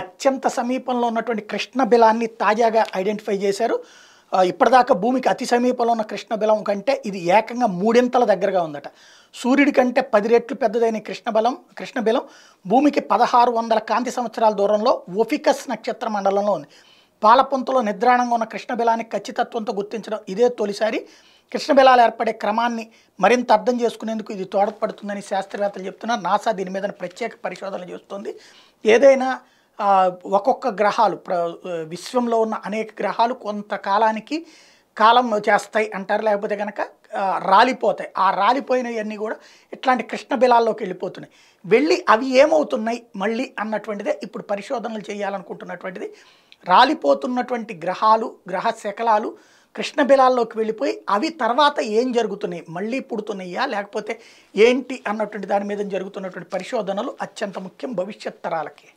అత్యంత సమీపంలో ఉన్నటువంటి కృష్ణ బిలాన్ని తాజాగా ఐడెంటిఫై చేశారు ఇప్పటిదాకా భూమికి అతి సమీపంలో ఉన్న కృష్ణ బిలం కంటే ఇది ఏకంగా మూడింతల దగ్గరగా ఉందట సూర్యుడి కంటే పది రెట్లు పెద్దదైన కృష్ణబలం కృష్ణబిలం భూమికి పదహారు వందల కాంతి సంవత్సరాల దూరంలో ఒఫికస్ నక్షత్ర మండలంలో ఉంది పాలపుంతలో నిద్రాణంగా ఉన్న కృష్ణబిలాన్ని ఖచ్చితత్వంతో గుర్తించడం ఇదే తొలిసారి కృష్ణబిలాలు ఏర్పడే క్రమాన్ని మరింత అర్థం చేసుకునేందుకు ఇది తోడ్పడుతుందని శాస్త్రవేత్తలు చెప్తున్నారు నాసా దీని మీద ప్రత్యేక పరిశోధనలు చేస్తుంది ఏదైనా ఒక్కొక్క గ్రహాలు ప్ర విశ్వంలో ఉన్న అనేక గ్రహాలు కొంతకాలానికి కాలం చేస్తాయి అంటారు లేకపోతే కనుక రాలిపోతాయి ఆ రాలిపోయినవన్నీ కూడా ఇట్లాంటి కృష్ణ బిలాల్లోకి వెళ్ళిపోతున్నాయి వెళ్ళి అవి ఏమవుతున్నాయి మళ్ళీ అన్నటువంటిదే ఇప్పుడు పరిశోధనలు చేయాలనుకుంటున్నటువంటిది రాలిపోతున్నటువంటి గ్రహాలు గ్రహ శకలాలు కృష్ణ బిలాల్లోకి వెళ్ళిపోయి అవి తర్వాత ఏం జరుగుతున్నాయి మళ్ళీ పుడుతున్నాయా లేకపోతే ఏంటి అన్నటువంటి దాని మీద జరుగుతున్నటువంటి పరిశోధనలు అత్యంత ముఖ్యం భవిష్యత్ తరాలకి